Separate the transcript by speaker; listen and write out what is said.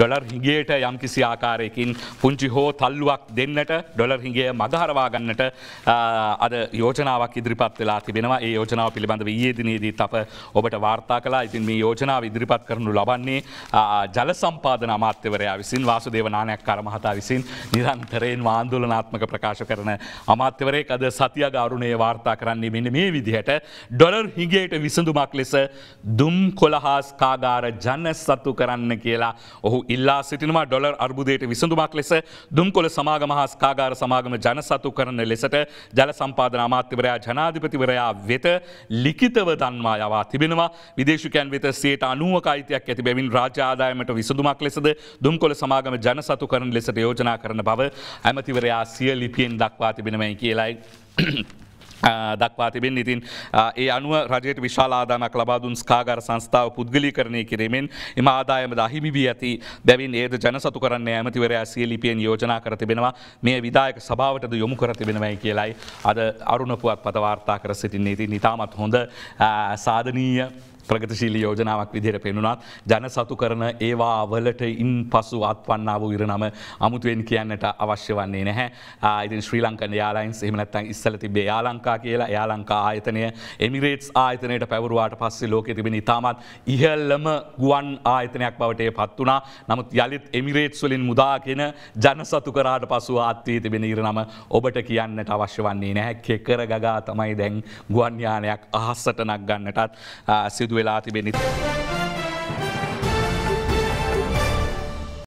Speaker 1: Dollar හිගේට යම් කිසි ආකාරයකින් පුංචි හෝ තල්ලුවක් දෙන්නට ඩොලර් හිගේ මගහරවාගන්නට අද යෝජනාවක් ඉදිරිපත් වෙලා තිබෙනවා ඒ යෝජනාව පිළිබඳව ඒ දිනේදී අප ඔබට වාර්තා කලා ඉතින් මේ යෝජනාව ඉදිරිපත් කරනු ලබන්නේ ජල සම්පාදන අමාත්‍යවරයා විසින් වාසුදේව නානයක් කරමහතා විසින් නිරන්තරයෙන් වාන්දුලනාත්මක ප්‍රකාශ කරන අමාත්‍යවරයෙක් අද සතිය ගාරුණය වාර්තා කරන්නේ මෙන්න මේ විදිහට ඩොලර් හිගේට විසඳුමක් ලෙස දුම් කොළහාස්කාගාර ජන සතු කරන්න කියලා ඔහු ඉල්ලා සිටිනවා ඩොලර් අර්බුදයට විසඳුමක් ලෙස දුම්කොළ සමාගම හස්කාගාර සමාගම ජනසතු කරන ලෙසට ජල සම්පාදන අමාත්‍යවරයා ජනාධිපතිවරයා වෙත ලිඛිතව දන්වා යවා තිබෙනවා විදේශකයන් වෙත සේට අනුවක අයිතියක් ඇති බැවින් රාජ්‍ය ආදායමට විසඳුමක් ලෙසද දුම්කොළ සමාගම ජනසතු කරන ලෙසට යෝජනා කරන බව ඇමතිවරයා සිය ලිපියෙන් දක්වා තිබෙනමයි කියලයි. දක්වා තිබෙන් ඉතින් ඒ අනුව රජයට විශාලාදානක් ලබාදුන් ස්කාගර සංස්ථාව පුද්ගලි කරණය කිරීමෙන් එම ආදායම දහිමිවී ඇති බැවින් ඒද ජනසතු කරන්න ඇමතිවරයා සියලිපියෙන් යෝජනා කර තිබෙනවා මේ විදායක සභාවටද යොමු කර තිබෙනවයි කියලයි අද අරුණපුවත් පතවාර්තා කර සිටින්නේ ඉතින් නිතාමත් හොඳ සාධනීය ප්‍රගතිශීලි යෝජනාවක් විදිර පෙනුනත් ජන සතු කරන ඒවා වලට ඉන් පසු අත්වන්නාව ඉරනම අමුතුවෙන් කියන්නට අවශ්‍ය වන්නේ නැහැ ආයිති ශ්‍රී ලංකන් යාලයින්ස් එමනත්තන් ඉස්සල තිබේ යාලංකා කියලා යාලංකා ආයතනය එමිරේට්ස් ආයතනයට පැවරුවාට පස්සේ ලෝක තිබෙන ඉතාමත් ඉහල්ලම ගුවන් ආයතනයක් බවටය පත් වනා නමුත් යළිත් එමිරේට්ස් වලින් මුදාගෙන ජන සතු කරාට පසු ආත්වී තිබෙන ඉරනම ඔබට කියන්නට අවශ්‍ය වන්නේ නැහැ කෙකර ගගා තමයි දැන් ගුවන්යානයක් අහස්සට නක් ගන්නටත් සිදු සිදුවෙලා තිබෙනෙත්.